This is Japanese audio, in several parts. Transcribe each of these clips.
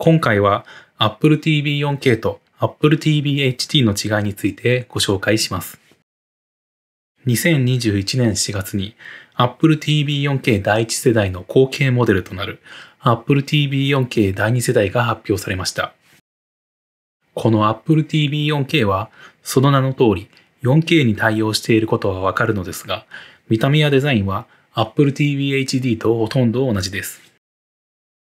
今回は Apple TV 4K と Apple TV HT の違いについてご紹介します。2021年4月に Apple TV 4K 第1世代の後継モデルとなる Apple TV 4K 第2世代が発表されました。この Apple TV 4K はその名の通り 4K に対応していることはわかるのですが、見た目やデザインは Apple TV HD とほとんど同じです。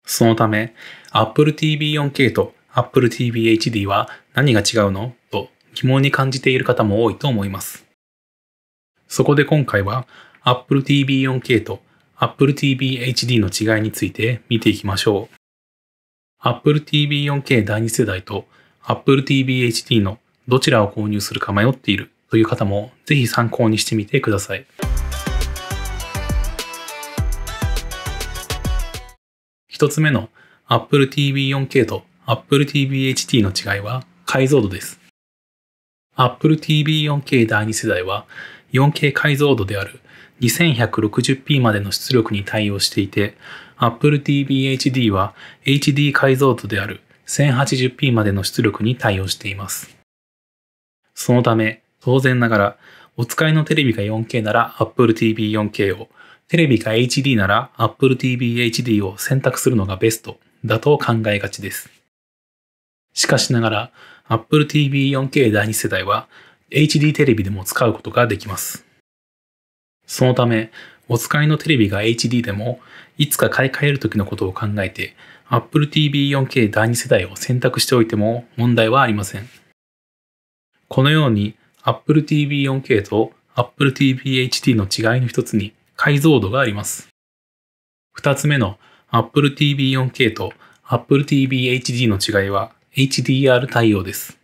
そのため、Apple TV4K と Apple TV HD は何が違うのと疑問に感じている方も多いと思います。そこで今回は Apple TV4K と Apple TV HD の違いについて見ていきましょう。Apple TV 4K 第2世代と Apple TV HD のどちらを購入するか迷っているという方もぜひ参考にしてみてください。1つ目の Apple TV4K と Apple TV HT の違いは解像度です。Apple TV4K 第2世代は 4K 解像度である 2160p までの出力に対応していて、Apple TV HD は HD 解像度である 1080p までの出力に対応しています。そのため、当然ながら、お使いのテレビが 4K なら Apple TV4K を、テレビか HD なら Apple TV HD を選択するのがベストだと考えがちです。しかしながら Apple TV 4K 第2世代は HD テレビでも使うことができます。そのため、お使いのテレビが HD でも、いつか買い替える時のことを考えて、Apple TV 4K 第2世代を選択しておいても問題はありません。このように Apple TV 4K と Apple TV HD の違いの一つに解像度があります。2つ目の Apple TV 4K と Apple TV HD の違いは HDR 対応です。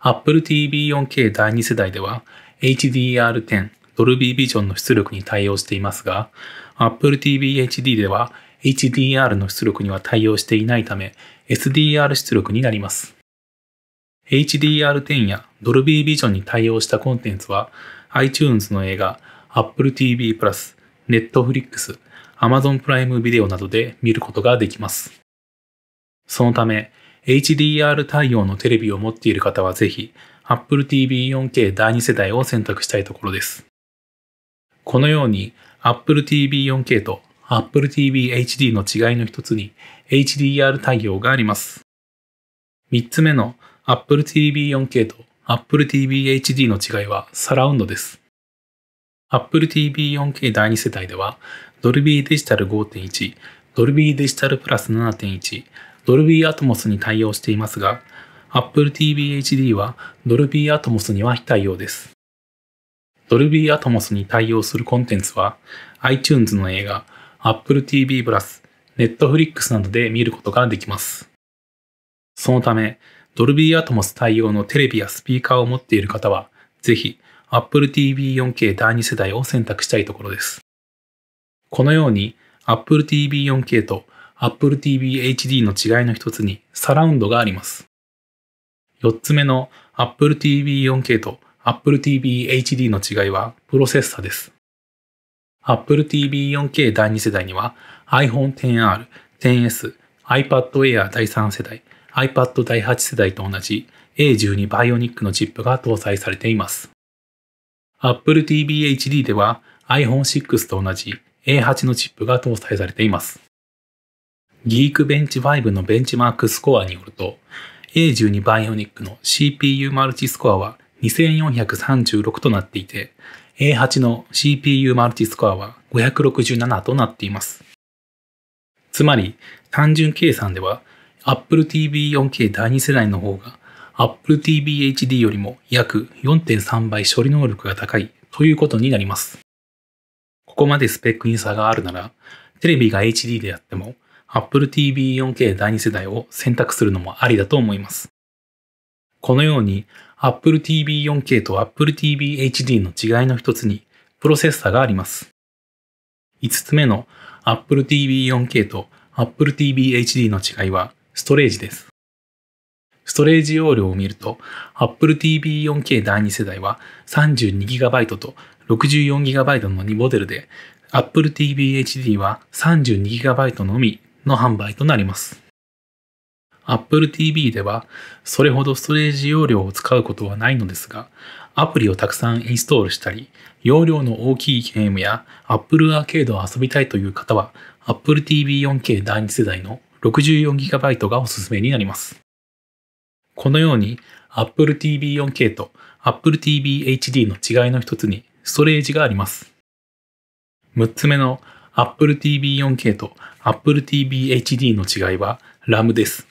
Apple TV 4K 第2世代では HDR10 ドルビービジョンの出力に対応していますが Apple TV HD では HDR の出力には対応していないため SDR 出力になります。HDR10 やドルビービジョンに対応したコンテンツは iTunes の映画 Apple TV プラス、Netflix、Amazon プライムビデオなどで見ることができます。そのため、HDR 対応のテレビを持っている方はぜひ、Apple TV 4K 第2世代を選択したいところです。このように、Apple TV 4K と Apple TV HD の違いの一つに HDR 対応があります。三つ目の Apple TV 4K と Apple TV HD の違いはサラウンドです。Apple TV4K 第2世代では、ドルビーデジタル5.1、ドルビーデジタルプラス7.1、ドルビーアトモスに対応していますが、Apple TV HD はドルビーアトモスには非対応です。ドルビーアトモスに対応するコンテンツは、iTunes の映画、Apple TV プラス、Netflix などで見ることができます。そのため、ドルビーアトモス対応のテレビやスピーカーを持っている方は、ぜひ、Apple TV4K 第2世代を選択したいところです。このように Apple TV4K と Apple TV HD の違いの一つにサラウンドがあります。4つ目の Apple TV4K と Apple TV HD の違いはプロセッサです。Apple TV4K 第2世代には iPhone XR、10S、iPad Air 第3世代、iPad 第8世代と同じ A12 バイオニックのチップが搭載されています。Apple TV HD では iPhone6 と同じ A8 のチップが搭載されています。Geekbench 5のベンチマークスコアによると、A12 バイオニックの CPU マルチスコアは2436となっていて、A8 の CPU マルチスコアは567となっています。つまり、単純計算では Apple TV 4K 第2世代の方が Apple TV HD よりも約4.3倍処理能力が高いということになります。ここまでスペックに差があるなら、テレビが HD であっても Apple TV 4K 第2世代を選択するのもありだと思います。このように Apple TV 4K と Apple TV HD の違いの一つにプロセッサがあります。5つ目の Apple TV 4K と Apple TV HD の違いはストレージです。ストレージ容量を見ると、Apple TV4K 第2世代は 32GB と 64GB の2モデルで、Apple TV HD は 32GB のみの販売となります。Apple TV ではそれほどストレージ容量を使うことはないのですが、アプリをたくさんインストールしたり、容量の大きいゲームや Apple Arcade を遊びたいという方は、Apple TV4K 第2世代の 64GB がおすすめになります。このように Apple TV 4K と Apple TV HD の違いの一つにストレージがあります。6つ目の Apple TV 4K と Apple TV HD の違いは RAM です。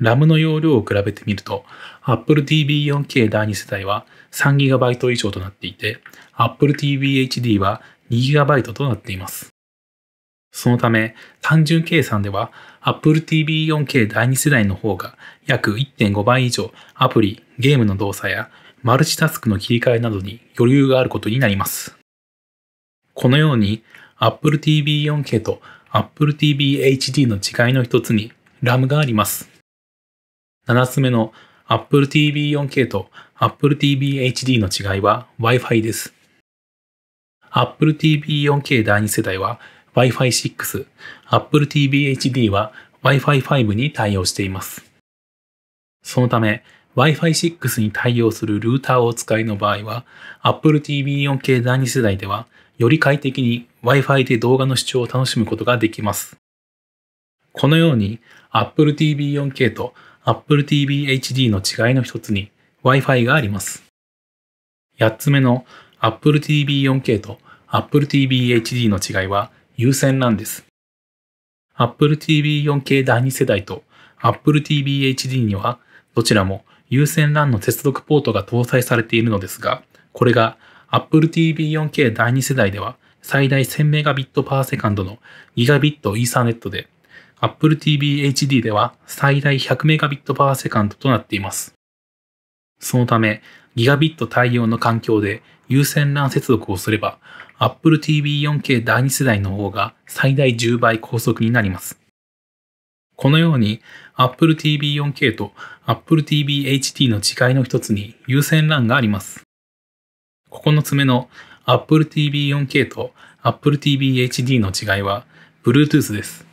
RAM の容量を比べてみると Apple TV 4K 第2世代は 3GB 以上となっていて Apple TV HD は 2GB となっています。そのため、単純計算では Apple TV 4K 第2世代の方が約1.5倍以上アプリ、ゲームの動作やマルチタスクの切り替えなどに余裕があることになります。このように Apple TV 4K と Apple TV HD の違いの一つに RAM があります。7つ目の Apple TV 4K と Apple TV HD の違いは Wi-Fi です。Apple TV 4K 第2世代は Wi-Fi 6、Apple TV HD は Wi-Fi 5に対応しています。そのため、Wi-Fi 6に対応するルーターをお使いの場合は、Apple TV 4K 第2世代では、より快適に Wi-Fi で動画の視聴を楽しむことができます。このように Apple TV 4K と Apple TV HD の違いの一つに Wi-Fi があります。8つ目の Apple TV 4K と Apple TV HD の違いは優先なんです。Apple TV4K 第2世代と Apple TV HD にはどちらも有線 LAN の接続ポートが搭載されているのですが、これが Apple TV4K 第2世代では最大 1000Mbps のギガビットイーサネットで、Apple TV HD では最大 100Mbps となっています。そのため、ギガビット対応の環境で有線 LAN 接続をすれば、Apple TV4K 第2世代の方が最大10倍高速になります。このように Apple TV4K と Apple TV HT の違いの一つに優先欄があります。ここのの Apple TV4K と Apple TV HD の違いは Bluetooth です。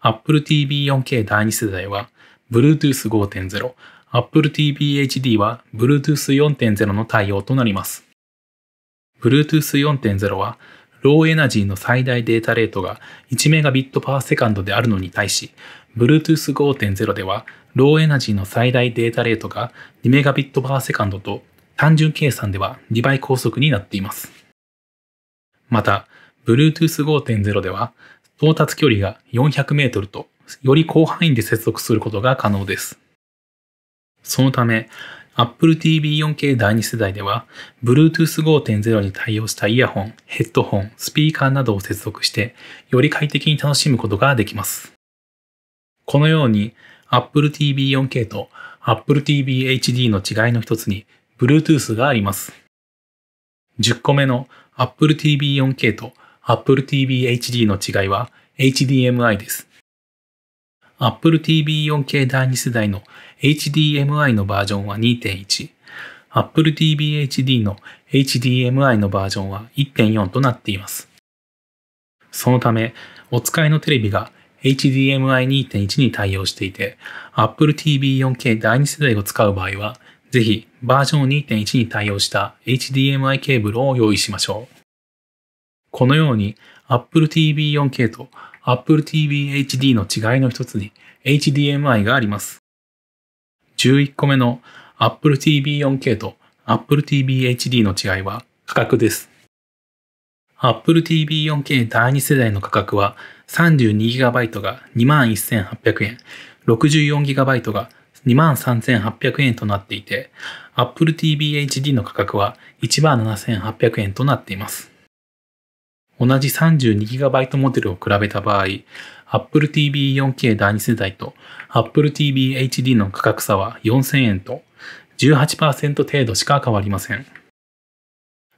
Apple TV4K 第2世代は Bluetooth 5.0、Apple TV HD は Bluetooth 4.0の対応となります。Bluetooth4.0 は、ローエナジーの最大データレートが1メガビットパーセカンドであるのに対し、Bluetooth5.0 では、ローエナジーの最大データレートが2メガビットパーセカンドと、単純計算では2倍高速になっています。また、Bluetooth5.0 では、到達距離が 400m と、より広範囲で接続することが可能です。そのため、Apple TV4K 第2世代では、Bluetooth 5.0に対応したイヤホン、ヘッドホン、スピーカーなどを接続して、より快適に楽しむことができます。このように、Apple TV4K と Apple TV HD の違いの一つに Bluetooth があります。10個目の Apple TV4K と Apple TV HD の違いは HDMI です。Apple TV4K 第2世代の HDMI のバージョンは2.1、Apple TV HD の HDMI のバージョンは1.4となっています。そのため、お使いのテレビが HDMI2.1 に対応していて、Apple TV4K 第2世代を使う場合は、ぜひバージョン2.1に対応した HDMI ケーブルを用意しましょう。このように Apple TV4K と Apple TV HD の違いの一つに HDMI があります。11個目の Apple TV 4K と Apple TV HD の違いは価格です。Apple TV 4K 第2世代の価格は 32GB が21,800円、64GB が23,800円となっていて、Apple TV HD の価格は17,800円となっています。同じ 32GB モデルを比べた場合、Apple TV 4K 第2世代と Apple TV HD の価格差は4000円と18%程度しか変わりません。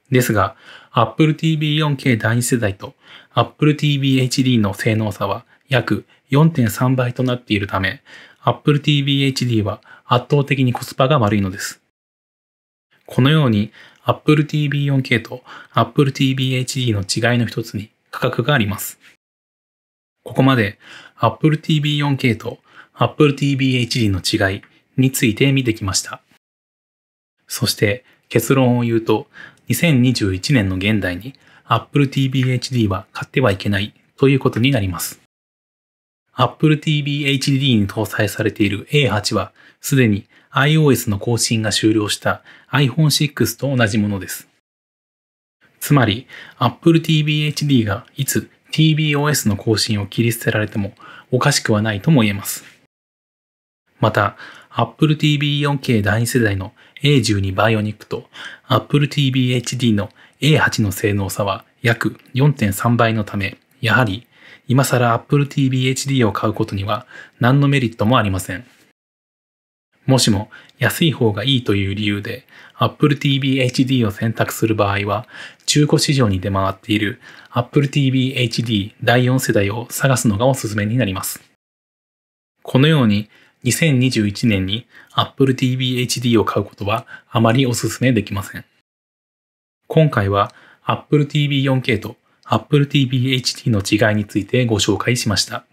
ですが、Apple TV 4K 第2世代と Apple TV HD の性能差は約4.3倍となっているため、Apple TV HD は圧倒的にコスパが悪いのです。このように Apple TV4K と Apple TV HD の違いの一つに価格があります。ここまで Apple TV4K と Apple TV HD の違いについて見てきました。そして結論を言うと、2021年の現代に Apple TV HD は買ってはいけないということになります。Apple TV HD に搭載されている A8 はすでに iOS の更新が終了した iPhone6 と同じものです。つまり、Apple TV HD がいつ TBOS の更新を切り捨てられてもおかしくはないとも言えます。また、Apple TV 4K 第2世代の A12 バイオニックと Apple TV HD の A8 の性能差は約4.3倍のため、やはり今更 Apple TV HD を買うことには何のメリットもありません。もしも安い方がいいという理由で Apple TV HD を選択する場合は、中古市場に出回っている Apple TV HD 第4世代を探すのがおすすめになります。このように2021年に Apple TV HD を買うことはあまりおすすめできません。今回は Apple TV 4K と Apple TV HD の違いについてご紹介しました。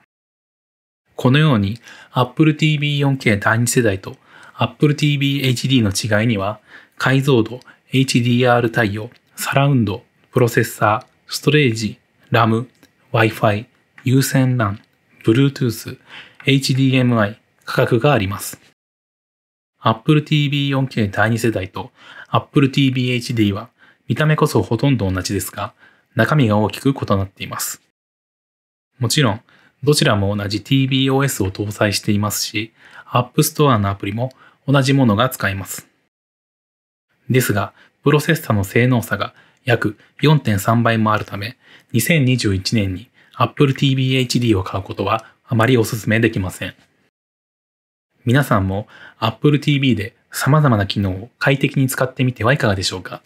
このように Apple TV4K 第2世代と Apple TV HD の違いには解像度、HDR 対応、サラウンド、プロセッサー、ストレージ、ラム、Wi-Fi、有線 LAN、Bluetooth、HDMI、価格があります。Apple TV4K 第2世代と Apple TV HD は見た目こそほとんど同じですが、中身が大きく異なっています。もちろん、どちらも同じ t b o s を搭載していますし、App Store のアプリも同じものが使えます。ですが、プロセッサの性能差が約4.3倍もあるため、2021年に Apple TV HD を買うことはあまりお勧めできません。皆さんも Apple TV で様々な機能を快適に使ってみてはいかがでしょうか